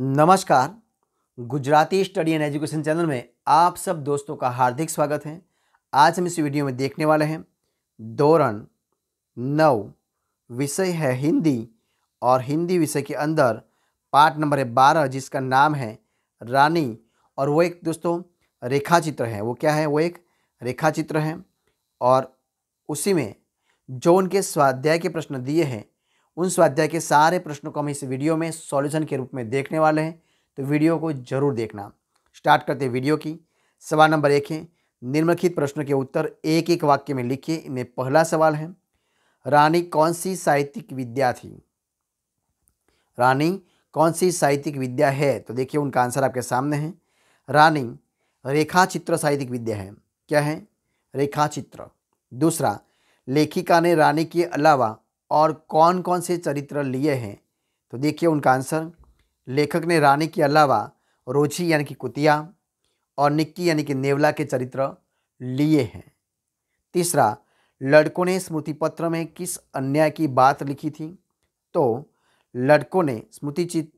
नमस्कार Gujarati study and education channel में आप सब दोस्तों का हार्दिक स्वागत है आज हम इस वीडियो में देखने वाले हैं दोरण नौ विषय है हिंदी और हिंदी विषय के अंदर पार्ट नंबर है बारह जिसका नाम है रानी और वो एक दोस्तों रेखा चित्र है वो क्या है वो एक रेखा चित्र है और उसी में जो उनके स्वाध्याय के प्रश्न दिए हैं उन स्वाध्याय के सारे प्रश्नों को हम इस वीडियो में सॉल्यूशन के रूप में देखने वाले हैं तो वीडियो को जरूर देखना स्टार्ट करते वीडियो की सवाल नंबर एक है निम्नलिखित प्रश्नों के उत्तर एक एक वाक्य में लिखिए इनमें पहला सवाल है रानी कौन सी साहित्यिक विद्या थी रानी कौन सी साहित्यिक विद्या है तो देखिए उनका आंसर आपके सामने है रानी रेखा चित्र साहित्यिक विद्या है क्या है रेखा चित्र दूसरा लेखिका ने रानी के अलावा और कौन कौन से चरित्र लिए हैं तो देखिए उनका आंसर लेखक ने रानी के अलावा रोची यानी कि कुतिया और निक्की यानी कि नेवला के चरित्र लिए हैं तीसरा लड़कों ने स्मृति पत्र में किस अन्याय की बात लिखी थी तो लड़कों ने स्मृति चित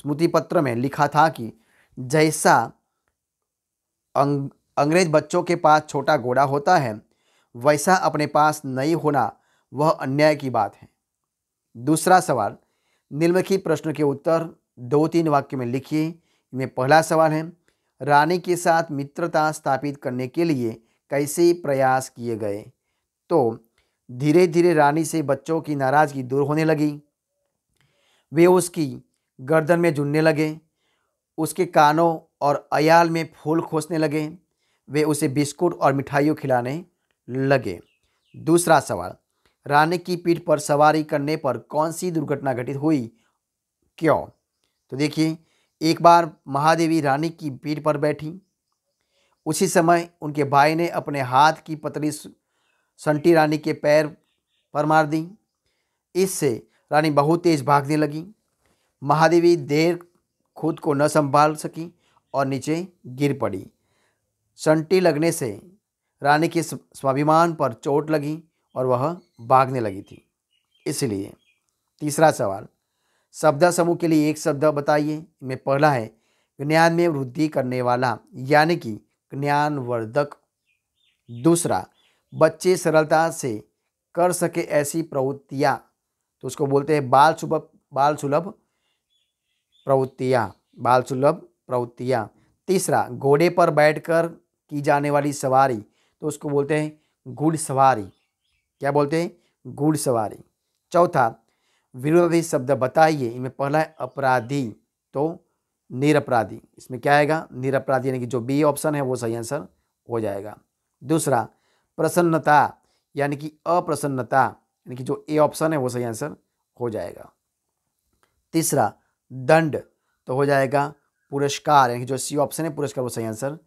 स्मृति पत्र में लिखा था कि जैसा अंग, अंग्रेज बच्चों के पास छोटा घोड़ा होता है वैसा अपने पास नहीं होना वह अन्याय की बात है दूसरा सवाल निम्नलिखित प्रश्न के उत्तर दो तीन वाक्य में लिखिए इनमें पहला सवाल है रानी के साथ मित्रता स्थापित करने के लिए कैसे प्रयास किए गए तो धीरे धीरे रानी से बच्चों की नाराज़गी दूर होने लगी वे उसकी गर्दन में जुड़ने लगे उसके कानों और अयाल में फूल खोसने लगे वे उसे बिस्कुट और मिठाइयों खिलाने लगे दूसरा सवाल रानी की पीठ पर सवारी करने पर कौन सी दुर्घटना घटित हुई क्यों तो देखिए एक बार महादेवी रानी की पीठ पर बैठी उसी समय उनके भाई ने अपने हाथ की पतली संटी रानी के पैर पर मार दी इससे रानी बहुत तेज भागने लगी महादेवी देर खुद को न संभाल सकी और नीचे गिर पड़ी संटी लगने से रानी के स्वाभिमान पर चोट लगी और वह भागने लगी थी इसलिए तीसरा सवाल शब्द समूह के लिए एक शब्द बताइए में पहला है ज्ञान में वृद्धि करने वाला यानी कि ज्ञानवर्धक दूसरा बच्चे सरलता से कर सके ऐसी प्रवृत्तियाँ तो उसको बोलते हैं बाल सुलभ बाल सुलभ प्रवृत्तियाँ बाल सुलभ प्रवृत्तियाँ तीसरा घोड़े पर बैठकर की जाने वाली सवारी तो उसको बोलते हैं घुड़सवारी क्या बोलते हैं घुड़सवारी चौथा विरोधी शब्द बताइए इनमें पहला है अपराधी तो निरपराधी इसमें क्या आएगा निरपराधी यानी कि जो बी ऑप्शन है वो सही आंसर हो जाएगा दूसरा प्रसन्नता यानी कि अप्रसन्नता यानी कि जो ए ऑप्शन है वो सही आंसर हो जाएगा तीसरा दंड तो हो जाएगा पुरस्कार यानी कि जो सी ऑप्शन है पुरस्कार वो सही आंसर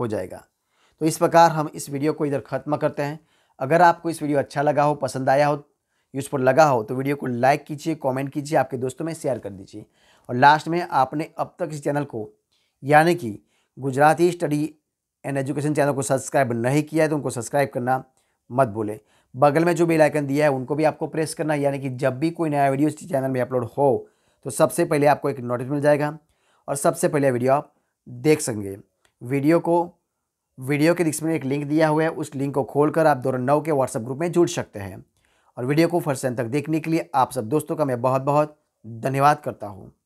हो जाएगा तो इस प्रकार हम इस वीडियो को इधर ख़त्म करते हैं अगर आपको इस वीडियो अच्छा लगा हो पसंद आया हो यूज़फुल लगा हो तो वीडियो को लाइक कीजिए कमेंट कीजिए आपके दोस्तों में शेयर कर दीजिए और लास्ट में आपने अब तक इस चैनल को यानी कि Gujarati study and education channel को सब्सक्राइब नहीं किया है तो उनको सब्सक्राइब करना मत भूलें बगल में जो बेल आइकन दिया है उनको भी आपको प्रेस करना यानी कि जब भी कोई नया वीडियो इस चैनल में अपलोड हो तो सबसे पहले आपको एक नोटिस मिल जाएगा और सबसे पहले वीडियो आप देख सकेंगे वीडियो को वीडियो के डिस्क्रिप्शन में एक लिंक दिया हुआ है उस लिंक को खोलकर आप दोनों नौ के व्हाट्सएप ग्रुप में जुड़ सकते हैं और वीडियो को फर्स्ट तक देखने के लिए आप सब दोस्तों का मैं बहुत बहुत धन्यवाद करता हूँ